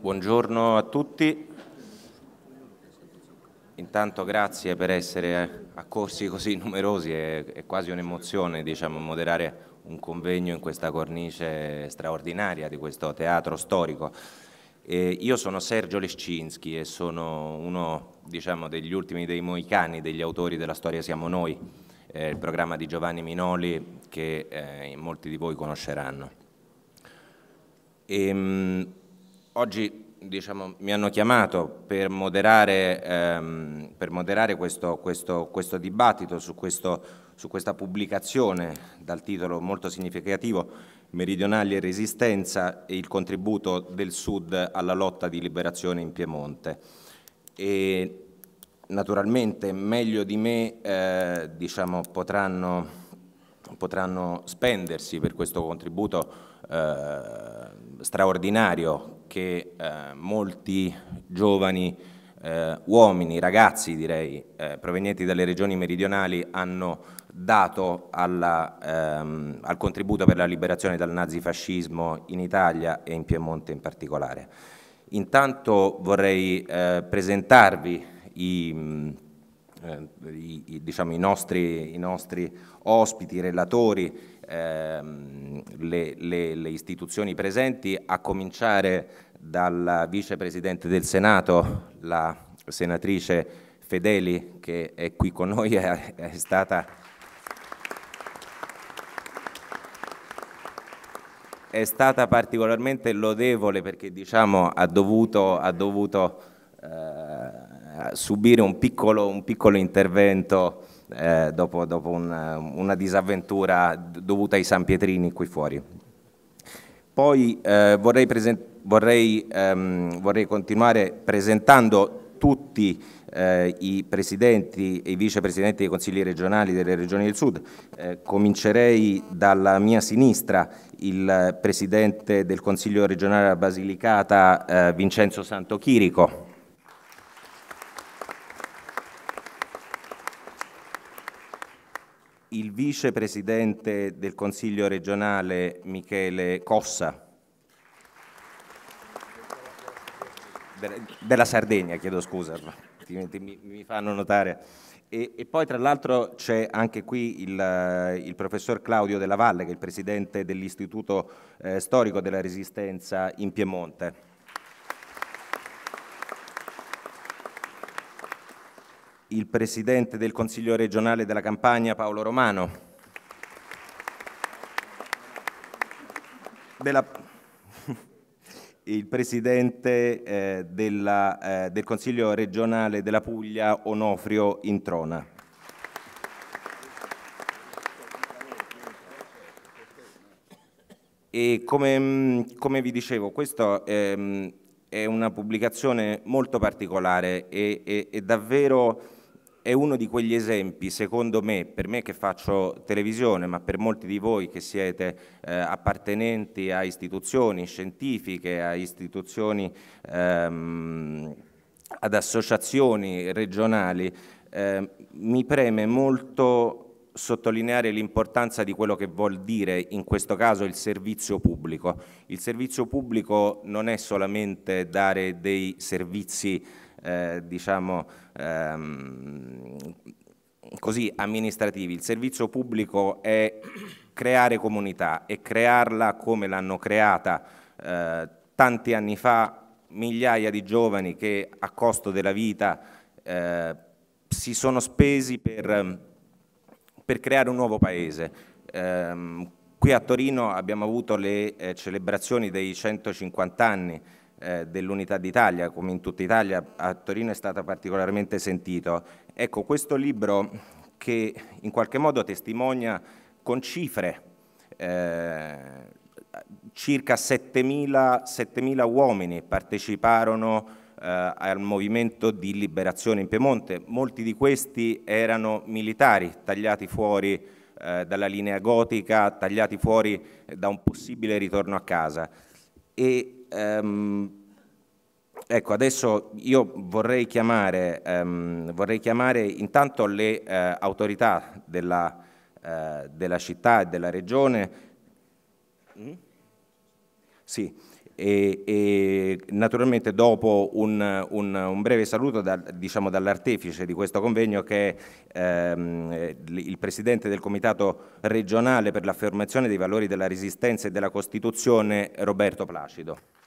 Buongiorno a tutti. Intanto grazie per essere eh, accorsi così numerosi, è, quasi un'emozione diciamo, moderare un convegno in questa cornice straordinaria di questo teatro storico. Eh, io sono Sergio Lescinski e sono uno diciamo, degli ultimi dei Moicani, degli autori della storia Siamo Noi, eh, il programma di Giovanni Minoli che eh, molti di voi conosceranno. E, ehm, oggi diciamo, mi hanno chiamato per moderare, ehm, per moderare questo, questo, questo, dibattito su, questo, su questa pubblicazione dal titolo molto significativo Meridionali e Resistenza e il contributo del Sud alla lotta di liberazione in Piemonte. E naturalmente meglio di me eh, diciamo, potranno, potranno, spendersi per questo contributo eh, straordinario che eh, molti giovani eh, uomini, ragazzi direi, eh, provenienti dalle regioni meridionali hanno dato alla, ehm, al contributo per la liberazione dal nazifascismo in Italia e in Piemonte in particolare. Intanto vorrei eh, presentarvi i, mh, mm, eh, i, i, diciamo, nostri, i, nostri, ospiti, relatori, ehm, le, le, le istituzioni presenti, a cominciare dalla vicepresidente del Senato, la senatrice Fedeli, che è qui con noi, è, è stata... è stata particolarmente lodevole perché diciamo, ha dovuto, ha dovuto eh, subire un piccolo, un piccolo intervento eh, dopo, dopo una, una, disavventura dovuta ai San Pietrini qui fuori. Poi eh, vorrei presentare vorrei, ehm, vorrei continuare presentando tutti eh, i presidenti e i vicepresidenti dei consigli regionali delle regioni del sud. Eh, comincerei dalla mia sinistra, il presidente del consiglio regionale della Basilicata, eh, Vincenzo Santochirico. Il vicepresidente del consiglio regionale, Michele Cossa. della Sardegna, chiedo scusa, mi, mi fanno notare. E, e poi tra l'altro c'è anche qui il, il, professor Claudio Della Valle, che è il presidente dell'Istituto eh, Storico della Resistenza in Piemonte. Il presidente del Consiglio regionale della Campania, Paolo Romano. Della, il Presidente eh, della, eh, del Consiglio regionale della Puglia, Onofrio Introna. E come, mm, come vi dicevo, questa ehm, è una pubblicazione molto particolare e, e, e davvero è uno di quegli esempi, secondo me, per me che faccio televisione, ma per molti di voi che siete eh, appartenenti a istituzioni scientifiche, a istituzioni, ehm, ad associazioni regionali, eh, mi preme molto sottolineare l'importanza di quello che vuol dire in questo caso il servizio pubblico. Il servizio pubblico non è solamente dare dei servizi eh, diciamo, ehm, così amministrativi. Il servizio pubblico è creare comunità e crearla come l'hanno creata eh, tanti anni fa migliaia di giovani che a costo della vita eh, si sono spesi per, per, creare un nuovo paese. Eh, qui a Torino abbiamo avuto le eh, celebrazioni dei 150 anni eh, dell'Unità d'Italia, come in tutta Italia, a Torino è stato particolarmente sentito. Ecco, questo libro che in qualche modo testimonia con cifre eh, circa 7.000, 7.000 uomini parteciparono eh, al movimento di liberazione in Piemonte. Molti di questi erano militari tagliati fuori eh, dalla linea gotica, tagliati fuori eh, da un possibile ritorno a casa. E ehm, ecco, adesso io vorrei chiamare, ehm, vorrei chiamare intanto le eh, autorità della, eh, della, città e della regione. Mm? Sì. E, e, naturalmente dopo un, un, un breve saluto da, diciamo dall'artefice di questo convegno che è ehm, il presidente del comitato regionale per l'affermazione dei valori della resistenza e della Costituzione Roberto Placido.